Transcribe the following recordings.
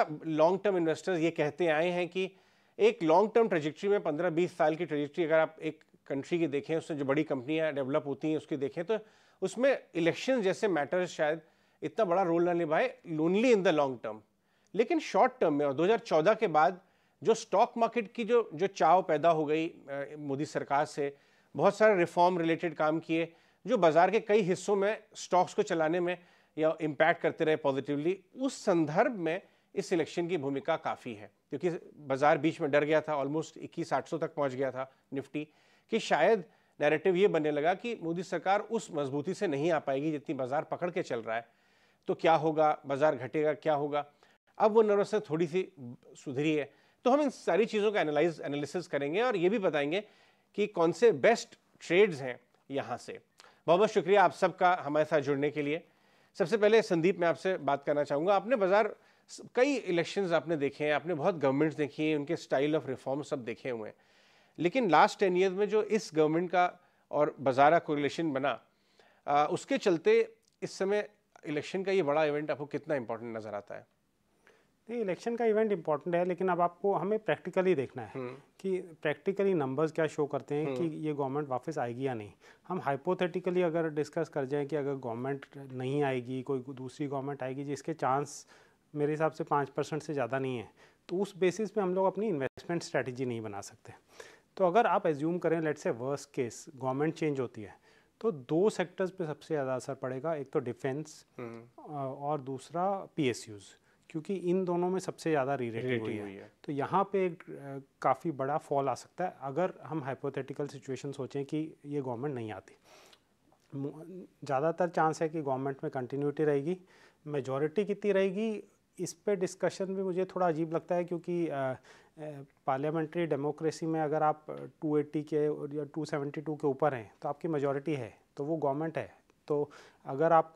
हमेशा long term investors ये कहते आए हैं कि एक लॉन्ग टर्म ट्रेजिक्ट्री में पंद्रह बीस साल की ट्रेजिक्ट्री अगर आप एक कंट्री की देखें उसमें जो बड़ी कंपनियाँ डेवलप होती हैं उसकी देखें तो उसमें इलेक्शन जैसे मैटर शायद इतना बड़ा रोल ना निभाए lonely in the long term लेकिन शॉर्ट टर्म में और 2014 के बाद जो स्टॉक मार्केट की जो जो चाव पैदा हो गई मोदी सरकार से बहुत सारे रिफॉर्म रिलेटेड काम किए जो बाजार के कई हिस्सों में स्टॉक्स को चलाने में या इम्पैक्ट करते रहे पॉजिटिवली उस संदर्भ में इस इलेक्शन की भूमिका काफ़ी है क्योंकि बाजार बीच में डर गया था ऑलमोस्ट इक्कीस आठ तक पहुंच गया था निफ्टी कि शायद नैरेटिव ये बनने लगा कि मोदी सरकार उस मजबूती से नहीं आ पाएगी जितनी बाजार पकड़ के चल रहा है तो क्या होगा बाजार घटेगा क्या होगा अब वो नर्वसनेस थोड़ी सी सुधरी है तो हम इन सारी चीज़ों का एनालाइज एनालिसिस करेंगे और ये भी बताएंगे कि कौन से बेस्ट ट्रेड्स हैं यहाँ से बहुत बहुत शुक्रिया आप सबका हमारे साथ जुड़ने के लिए सबसे पहले संदीप मैं आपसे बात करना चाहूँगा आपने बाजार कई इलेक्शंस आपने देखे हैं आपने बहुत गवर्नमेंट्स देखी हैं उनके स्टाइल ऑफ रिफॉर्म सब देखे हुए हैं लेकिन लास्ट टेन ईयर में जो इस गवर्नमेंट का और बाजारा कोरिलेशन बना आ, उसके चलते इस समय इलेक्शन का ये बड़ा इवेंट आपको कितना इम्पोर्टेंट नज़र आता है नहीं इलेक्शन का इवेंट इंपॉर्टेंट है लेकिन अब आपको हमें प्रैक्टिकली देखना है हम्म। कि प्रैक्टिकली नंबर्स क्या शो करते हैं कि हम्म। ये गवर्नमेंट वापस आएगी या नहीं हम हाइपोथेटिकली अगर डिस्कस कर जाएं कि अगर गवर्नमेंट नहीं आएगी कोई दूसरी गवर्नमेंट आएगी जिसके चांस मेरे हिसाब से पाँच परसेंट से ज़्यादा नहीं है तो उस बेसिस पे हम लोग अपनी इन्वेस्टमेंट स्ट्रेटजी नहीं बना सकते तो अगर आप एज्यूम करें लेट से वर्स केस गवर्नमेंट चेंज होती है तो दो सेक्टर्स पे सबसे ज़्यादा असर पड़ेगा एक तो डिफेंस हम्म। और दूसरा पी क्योंकि इन दोनों में सबसे ज़्यादा रीरेटिंग हुई, हुई है तो यहाँ पे एक काफ़ी बड़ा फॉल आ सकता है अगर हम हाइपोथेटिकल सिचुएशन सोचें कि ये गवर्नमेंट नहीं आती ज़्यादातर चांस है कि गवर्नमेंट में कंटिन्यूटी रहेगी मेजॉरिटी कितनी रहेगी इस पे डिस्कशन भी मुझे थोड़ा अजीब लगता है क्योंकि पार्लियामेंट्री डेमोक्रेसी में अगर आप 280 के या 272 के ऊपर हैं तो आपकी मेजोरिटी है तो वो गवर्नमेंट है तो अगर आप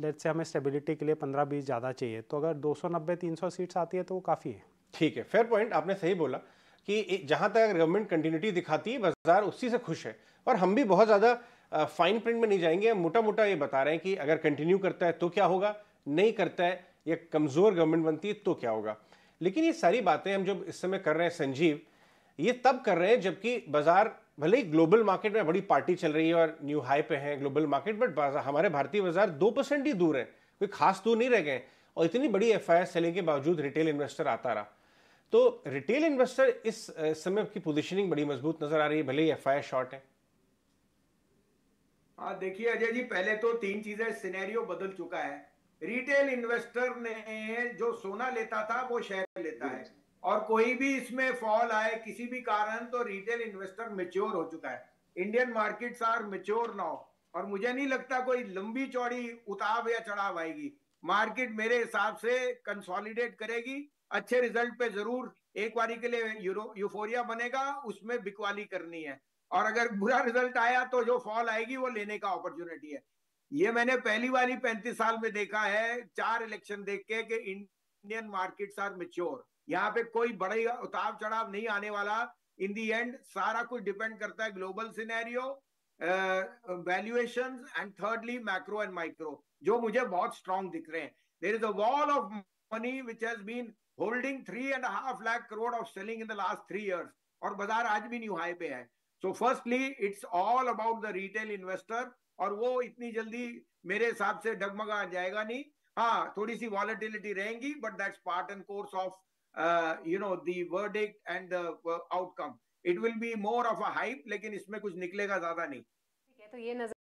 लेट्स से हमें स्टेबिलिटी के लिए 15 बीस ज़्यादा चाहिए तो अगर 290-300 सीट्स आती है तो वो काफ़ी है ठीक है फेयर पॉइंट आपने सही बोला कि जहाँ तक गवर्नमेंट कंटिन्यूटी दिखाती है बाजार उसी से खुश है और हम भी बहुत ज़्यादा फाइन प्रिंट में नहीं जाएंगे मोटा मोटा ये बता रहे हैं कि अगर कंटिन्यू करता है तो क्या होगा नहीं करता है या कमज़ोर गवर्नमेंट बनती है तो क्या होगा लेकिन ये सारी बातें हम जब इस समय कर रहे हैं संजीव ये तब कर रहे हैं जबकि बाजार भले ही ग्लोबल मार्केट में बड़ी पार्टी चल रही है और न्यू हाई पे हैं ग्लोबल मार्केट बट हमारे भारतीय बाजार दो परसेंट ही दूर है कोई खास दूर नहीं रह गए और इतनी बड़ी एफ आई सेलिंग के बावजूद रिटेल इन्वेस्टर आता रहा तो रिटेल इन्वेस्टर इस समय की पोजिशनिंग बड़ी मजबूत नजर आ रही है भले ही एफ शॉर्ट है हाँ देखिए अजय जी पहले तो तीन चीजें सिनेरियो बदल चुका है रिटेल इन्वेस्टर ने जो सोना लेता था वो शेयर लेता है और कोई भी इसमें फॉल आए किसी भी कारण तो रिटेल इन्वेस्टर मेच्योर हो चुका है Indian markets are mature now और मुझे नहीं लगता कोई लंबी चौड़ी उताव या चढ़ाव आएगी मार्केट मेरे हिसाब से कंसोलिडेट करेगी अच्छे रिजल्ट पे जरूर एक बारी के लिए यूरो यूफोरिया बनेगा उसमें बिकवाली करनी है और अगर बुरा रिजल्ट आया तो जो फॉल आएगी वो लेने का अपॉर्चुनिटी है ये मैंने पहली बार ही पैंतीस साल में देखा है चार इलेक्शन देख के कि इंडियन मार्केट्स आर मेच्योर यहाँ पे कोई बड़े उतार चढ़ाव नहीं आने वाला इन दी एंड सारा कुछ डिपेंड करता है global scenario valuation and thirdly macro and micro जो मुझे बहुत स्ट्रांग दिख रहे हैं there is a wall of money which has been holding three and half lakh crore of selling in the last three years और बाजार आज भी न्यू हाई पे है so firstly it's all about the retail investor और वो इतनी जल्दी मेरे हिसाब से डगमगा जाएगा नहीं हाँ थोड़ी सी वॉलिटिलिटी रहेंगी but that's part and course of you know third verdict and outcome it will be more of a hype लेकिन इसमें कुछ निकलेगा ज्यादा नहीं ठीक है तो ये नजर